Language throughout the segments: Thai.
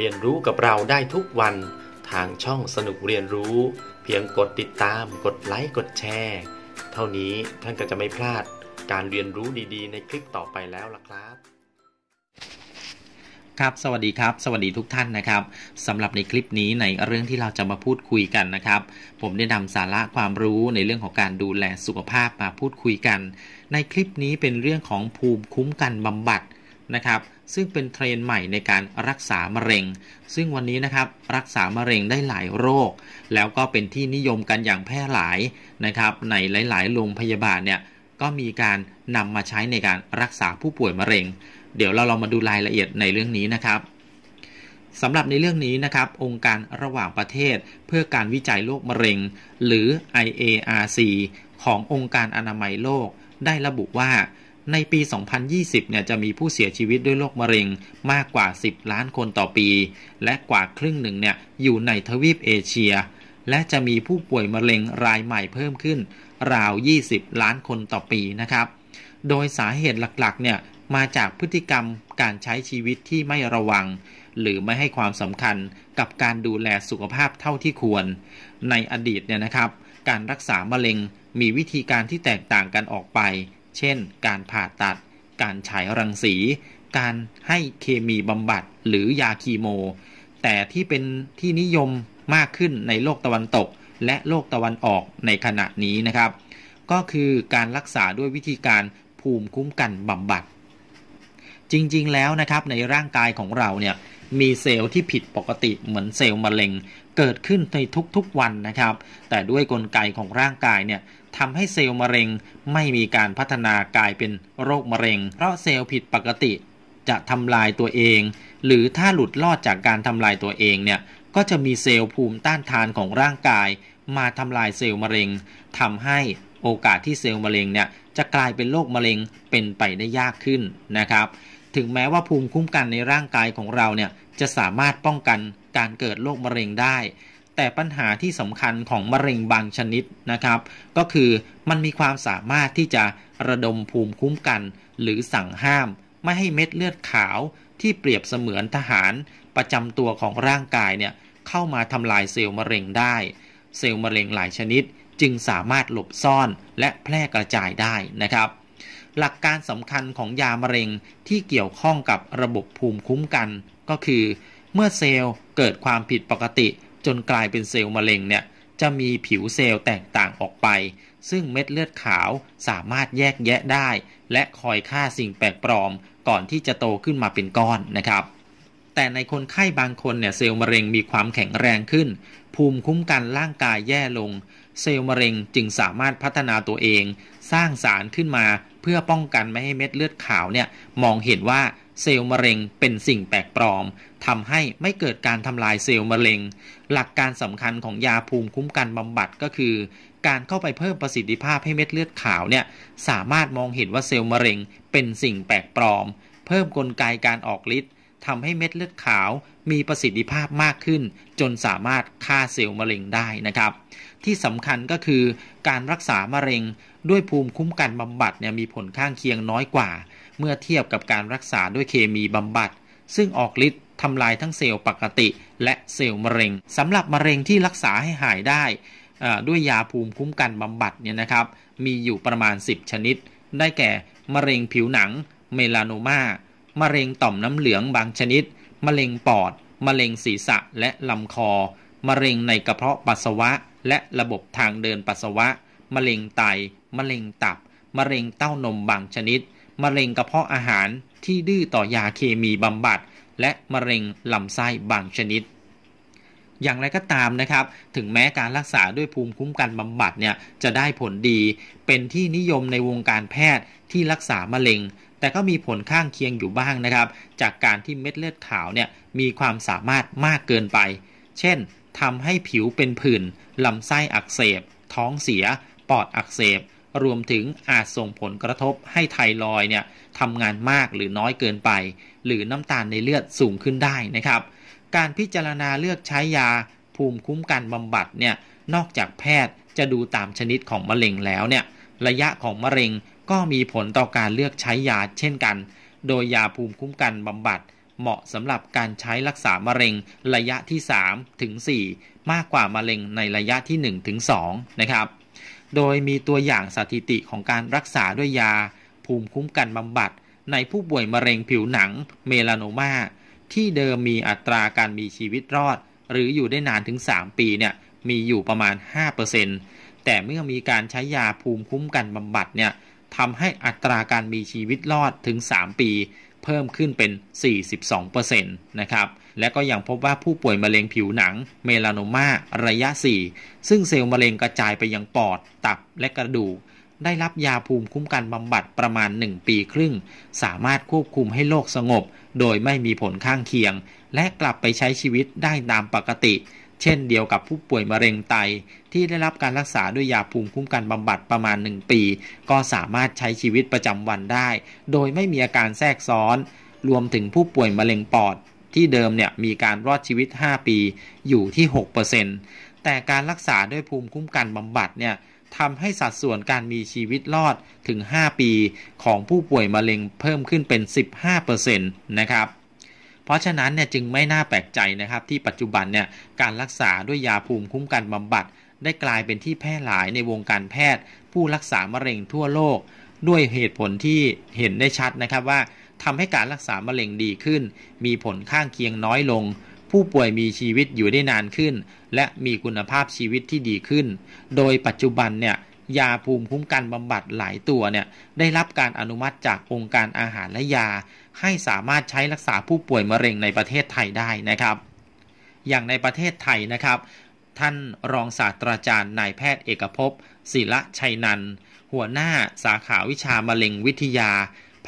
เรียนรู้กับเราได้ทุกวันทางช่องสนุกเรียนรู้ เพียงกดติดตาม กดไลค์กดแชร์เท่านี้ท่านก็จะไม่พลาดการเรียนรู้ดีๆในคลิปต่อไปแล้วล่ะครับ ครับสวัสดีครับ สวัสดีทุกท่านนะครับสำหรับในคลิปนี้ในเรื่องที่เราจะมาพูดคุยกันนะครับ ผมได้นำสาระความรู้ในเรื่องของการดูแลสุขภาพมาพูดคุยกัน ในคลิปนี้เป็นเรื่องของภูมิคุ้มกันบำบัดนะครับซึ่งเป็นเทรนใหม่ในการรักษามะเร็ง ซึ่งวันนี้นะครับรักษามะเร็งได้หลายโรค แล้วก็เป็นที่นิยมกันอย่างแพร่หลายนะครับในหลาย ๆ โรงพยาบาลเนี่ยก็มีการนำมาใช้ในการรักษาผู้ป่วยมะเร็ง เดี๋ยวเราลองมาดูรายละเอียดในเรื่องนี้นะครับสำหรับในเรื่องนี้นะครับองค์การระหว่างประเทศ เพื่อการวิจัยโรคมะเร็ง หรือ IARC ขององค์การอนามัยโลก ได้ระบุว่าในปี 2020 เนี่ยจะมีผู้เสียชีวิตด้วยโรคมะเร็งมากกว่า 10 ล้านคนต่อปี และกว่าครึ่งหนึ่งเนี่ยอยู่ในทวีปเอเชีย และจะมีผู้ป่วยมะเร็งรายใหม่เพิ่มขึ้น ราว 20 ล้านคนต่อปีนะครับ โดยสาเหตุหลักๆ เนี่ยมาจากพฤติกรรมการใช้ชีวิตที่ไม่ระวัง หรือไม่ให้ความสำคัญกับการดูแลสุขภาพเท่าที่ควร ในอดีตเนี่ยนะครับการรักษามะเร็งมีวิธีการที่แตกต่างกันออกไปเช่น การผ่าตัด การฉายรังสี การให้เคมีบำบัดหรือยาคีโม แต่ที่เป็นที่นิยมมากขึ้นในโลกตะวันตกและโลกตะวันออกในขณะนี้นะครับ ก็คือการรักษาด้วยวิธีการภูมิคุ้มกันบำบัด จริงๆ แล้วนะครับในร่างกายของเราเนี่ย มีเซลล์ที่ผิดปกติเหมือนเซลล์มะเร็ง เกิดขึ้นในทุกๆวันนะครับ แต่ด้วยกลไกของร่างกายเนี่ยทำให้เซลล์มะเร็งไม่มีการพัฒนากลายเป็นโรคมะเร็ง เพราะเซลล์ผิดปกติจะทำลายตัวเอง หรือถ้าหลุดรอดจากการทำลายตัวเองเนี่ยก็จะมีเซลล์ภูมิต้านทานของร่างกาย มาทำลายเซลล์มะเร็งทำให้โอกาสที่เซลล์มะเร็งเนี่ยจะกลายเป็นโรคมะเร็งเป็นไปได้ยากขึ้นนะครับ ถึงแม้ว่าภูมิคุ้มกันในร่างกายของเราเนี่ยจะสามารถป้องกันการเกิดโรคมะเร็งได้แต่ปัญหาที่สำคัญของมะเร็งบางชนิดนะครับ ก็คือมันมีความสามารถที่จะระดมภูมิคุ้มกัน หรือสั่งห้าม ไม่ให้เม็ดเลือดขาวที่เปรียบเสมือนทหาร ประจำตัวของร่างกายเนี่ยเข้ามาทำลายเซลล์มะเร็งได้ เซลล์มะเร็งหลายชนิดจึงสามารถหลบซ่อนและแพร่กระจายได้นะครับ หลักการสำคัญของยามะเร็งที่เกี่ยวข้องกับระบบภูมิคุ้มกัน ก็คือเมื่อเซลล์เกิดความผิดปกติจนกลายเป็นเซลล์มะเร็งเนี่ยจะมีผิวเซลล์แตกต่างออกไป ซึ่งเม็ดเลือดขาวสามารถแยกแยะได้ และคอยฆ่าสิ่งแปลกปลอม ก่อนที่จะโตขึ้นมาเป็นก้อนนะครับ แต่ในคนไข้บางคนเนี่ยเซลล์มะเร็งมีความแข็งแรงขึ้น ภูมิคุ้มกันร่างกายแย่ลง เซลล์มะเร็งจึงสามารถพัฒนาตัวเอง สร้างสารขึ้นมาเพื่อป้องกันไม่ให้เม็ดเลือดขาวเนี่ยมองเห็นว่าเซลล์มะเร็งเป็นสิ่งแปลกปลอมทำให้ไม่เกิดการทำลายเซลล์มะเร็ง หลักการสำคัญของยาภูมิคุ้มกันบำบัดก็คือ การเข้าไปเพิ่มประสิทธิภาพให้เม็ดเลือดขาวเนี่ยสามารถมองเห็นว่าเซลล์มะเร็งเป็นสิ่งแปลกปลอม เพิ่มกลไกการออกฤทธิ์ทำให้เม็ดเลือดขาว มีประสิทธิภาพมากขึ้น จนสามารถฆ่าเซลล์มะเร็งได้นะครับ ที่สำคัญก็คือการรักษามะเร็ง ด้วยภูมิคุ้มกันบำบัดเนี่ยมีผลข้างเคียงน้อยกว่าเมื่อเทียบกับการรักษาด้วยเคมีบำบัด ซึ่งออกฤทธิ์ทำลายทั้งเซลล์ปกติ และเซลล์มะเร็ง สำหรับมะเร็งที่รักษาให้หายได้ ด้วยยาภูมิคุ้มกันบำบัดเนี่ยนะครับ มีอยู่ประมาณ 10 ชนิด ได้แก่มะเร็งผิวหนัง เมลานมามะเร็งต่อมน้ำเหลืองบางชนิด มะเร็งปอด มะเร็งศีรษะและลำคอ มะเร็งในกระเพาะปัสสาวะ และระบบทางเดินปัสสาวะ มะเร็งไต มะเร็งตับ มะเร็งเต้านมบางชนิดมะเร็งกระเพาะอาหารที่ดื้อต่อยาเคมีบำบัด และมะเร็งลำไส้บางชนิด อย่างไรก็ตามนะครับ ถึงแม้การรักษาด้วยภูมิคุ้มกันบำบัดเนี่ยจะได้ผลดี เป็นที่นิยมในวงการแพทย์ที่รักษามะเร็ง แต่ก็มีผลข้างเคียงอยู่บ้างนะครับ จากการที่เม็ดเลือดขาวเนี่ยมีความสามารถมากเกินไป เช่นทำให้ผิวเป็นผื่น ลำไส้อักเสบ ท้องเสียปอดอักเสบรวมถึงอาจส่งผลกระทบให้ไทรอยเนี่ยทำงานมากหรือน้อยเกินไป หรือน้ำตาลในเลือดสูงขึ้นได้นะครับ การพิจารณาเลือกใช้ยาภูมิคุ้มกันบำบัดเนี่ยนอกจากแพทย์จะดูตามชนิดของมะเร็งแล้วเนี่ยระยะของมะเร็งก็มีผลต่อการเลือกใช้ยาเช่นกัน โดยยาภูมิคุ้มกันบำบัด เหมาะสำหรับการใช้รักษามะเร็ง ระยะที่3ถึง4มากกว่ามะเร็งในระยะที่1ถึง2นะครับโดยมีตัวอย่างสถิติของการรักษาด้วยยา ภูมิคุ้มกันบำบัด ในผู้ป่วยมะเร็งผิวหนังเมลานโนมา ที่เดิมมีอัตราการมีชีวิตรอด หรืออยู่ได้นานถึง 3 ปีเนี่ยมีอยู่ประมาณ 5%แต่เมื่อมีการใช้ยาภูมิคุ้มกันบำบัดเนี่ยทำให้อัตราการมีชีวิตรอดถึง 3 ปีเพิ่มขึ้นเป็น 42%นะครับ และก็ยังพบว่าผู้ป่วยมะเร็งผิวหนังเมลานโนมา ระยะ 4 ซึ่งเซลล์มะเร็งกระจายไปยังปอด ตับและกระดูกได้รับยาภูมิคุ้มกันบำบัดประมาณ 1 ปีครึ่ง สามารถควบคุมให้โรคสงบโดยไม่มีผลข้างเคียง และกลับไปใช้ชีวิตได้ตามปกติเช่นเดียวกับผู้ป่วยมะเร็งไตที่ได้รับการรักษาด้วยยาภูมิคุ้มกันบำบัดประมาณ 1 ปี ก็สามารถใช้ชีวิตประจำวันได้ โดยไม่มีอาการแทรกซ้อนรวมถึงผู้ป่วยมะเร็งปอด ที่เดิมเนี่ยมีการรอดชีวิต 5 ปีอยู่ที่6%แต่การรักษาด้วยภูมิคุ้มกันบำบัดเนี่ยทำให้สัดส่วนการมีชีวิตรอดถึง 5 ปี ของผู้ป่วยมะเร็งเพิ่มขึ้นเป็น 15%นะครับเพราะฉะนั้นเนี่ยจึงไม่น่าแปลกใจนะครับที่ปัจจุบันเนี่ยการรักษาด้วยยาภูมิคุ้มกันบำบัด ได้กลายเป็นที่แพร่หลายในวงการแพทย์ ผู้รักษามะเร็งทั่วโลก ด้วยเหตุผลที่เห็นได้ชัดนะครับว่า ทำให้การรักษามะเร็งดีขึ้น มีผลข้างเคียงน้อยลง ผู้ป่วยมีชีวิตอยู่ได้นานขึ้น และมีคุณภาพชีวิตที่ดีขึ้น โดยปัจจุบันเนี่ยยาภูมิคุ้มกันบำบัดหลายตัวเนี่ยได้รับการอนุมัติจากองค์การอาหารและยา ให้สามารถใช้รักษาผู้ป่วยมะเร็งในประเทศไทยได้นะครับ อย่างในประเทศไทยนะครับ ท่านรองศาสตราจารย์นายแพทย์เอกภพศิละชัยนัน หัวหน้าสาขาวิชามะเร็งวิทยา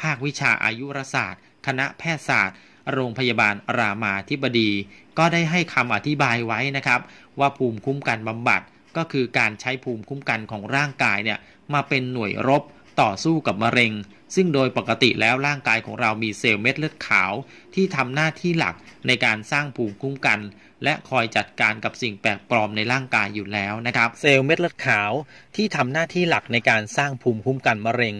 ภาควิชาอายุรศาสตร์ คณะแพทยศาสตร์ โรงพยาบาลรามาธิบดี ก็ได้ให้คำอธิบายไว้นะครับ ว่าภูมิคุ้มกันบำบัดก็คือการใช้ภูมิคุ้มกันของร่างกายเนี่ย มาเป็นหน่วยรบต่อสู้กับมะเร็ง ซึ่งโดยปกติแล้วร่างกายของเรามีเซลล์เม็ดเลือดขาว ที่ทำหน้าที่หลักในการสร้างภูมิคุ้มกัน และคอยจัดการกับสิ่งแปลกปลอมในร่างกายอยู่แล้วนะครับ เซลล์เม็ดเลือดขาว ที่ทำหน้าที่หลักในการสร้างภูมิคุ้มกันมะเร็ง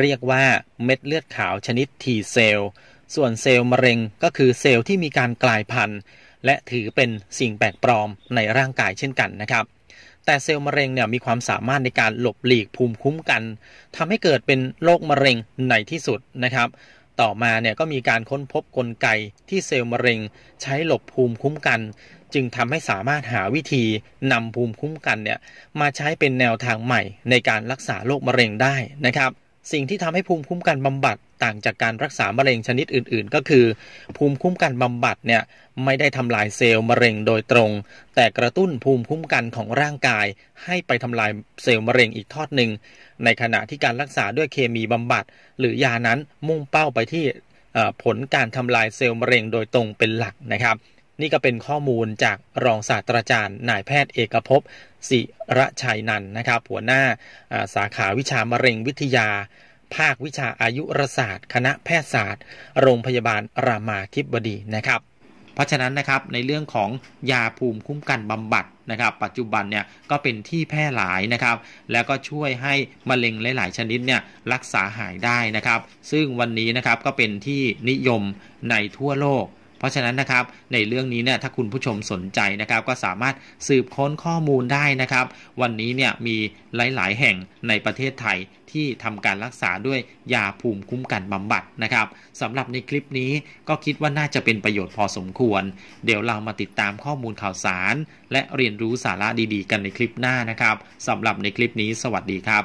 เรียกว่าเม็ดเลือดขาวชนิด T เซลล์ส่วนเซลล์มะเร็งก็คือเซลล์ที่มีการกลายพันธุ์และถือเป็นสิ่งแปลกปลอมในร่างกายเช่นกันนะครับแต่เซลล์มะเร็งเนี่ยมีความสามารถในการหลบหลีกภูมิคุ้มกัน ทำให้เกิดเป็นโรคมะเร็งในที่สุดนะครับ ต่อมาเนี่ยก็มีการค้นพบกลไกที่เซลล์มะเร็งใช้หลบภูมิคุ้มกัน จึงทำให้สามารถหาวิธีนำภูมิคุ้มกันเนี่ยมาใช้เป็นแนวทางใหม่ในการรักษาโรคมะเร็งได้นะครับสิ่งที่ทำให้ภูมิคุ้มกันบำบัด ต่างจากการรักษามะเร็งชนิดอื่นๆก็คือภูมิคุ้มกันบำบัดเนี่ยไม่ได้ทำลายเซลล์มะเร็งโดยตรง แต่กระตุ้นภูมิคุ้มกันของร่างกายให้ไปทำลายเซลล์มะเร็งอีกทอดหนึ่งในขณะที่การรักษาด้วยเคมีบำบัด หรือยานั้นมุ่งเป้าไปที่ผลการทำลายเซลล์มะเร็งโดยตรงเป็นหลักนะครับนี่ก็เป็นข้อมูลจากรองศาสตราจารย์นายแพทย์เอกภพศิระชัยนันนะครับ หัวหน้าสาขาวิชามะเร็งวิทยา ภาควิชาอายุรศาสตร์ คณะแพทยศาสตร์ โรงพยาบาล รามาธิบดีนะครับ เพราะฉะนั้นนะครับ ในเรื่องของยาภูมิคุ้มกันบำบัดนะครับปัจจุบันเนี่ย ก็เป็นที่แพร่หลายนะครับ แล้วก็ช่วยให้มะเร็งหลายๆ ชนิดเนี่ยรักษาหายได้นะครับ ซึ่งวันนี้นะครับก็เป็นที่นิยมในทั่วโลกเพราะฉะนั้นนะครับในเรื่องนี้เนี่ยถ้าคุณผู้ชมสนใจนะครับก็สามารถสืบค้นข้อมูลได้นะครับ วันนี้เนี่ยมีหลาย ๆ แห่งในประเทศไทย ที่ทำการรักษาด้วยยาภูมิคุ้มกันบำบัดนะครับสำหรับในคลิปนี้ก็คิดว่าน่าจะเป็นประโยชน์พอสมควร เดี๋ยวเรามาติดตามข้อมูลข่าวสาร และเรียนรู้สาระดีๆกันในคลิปหน้านะครับสำหรับในคลิปนี้สวัสดีครับ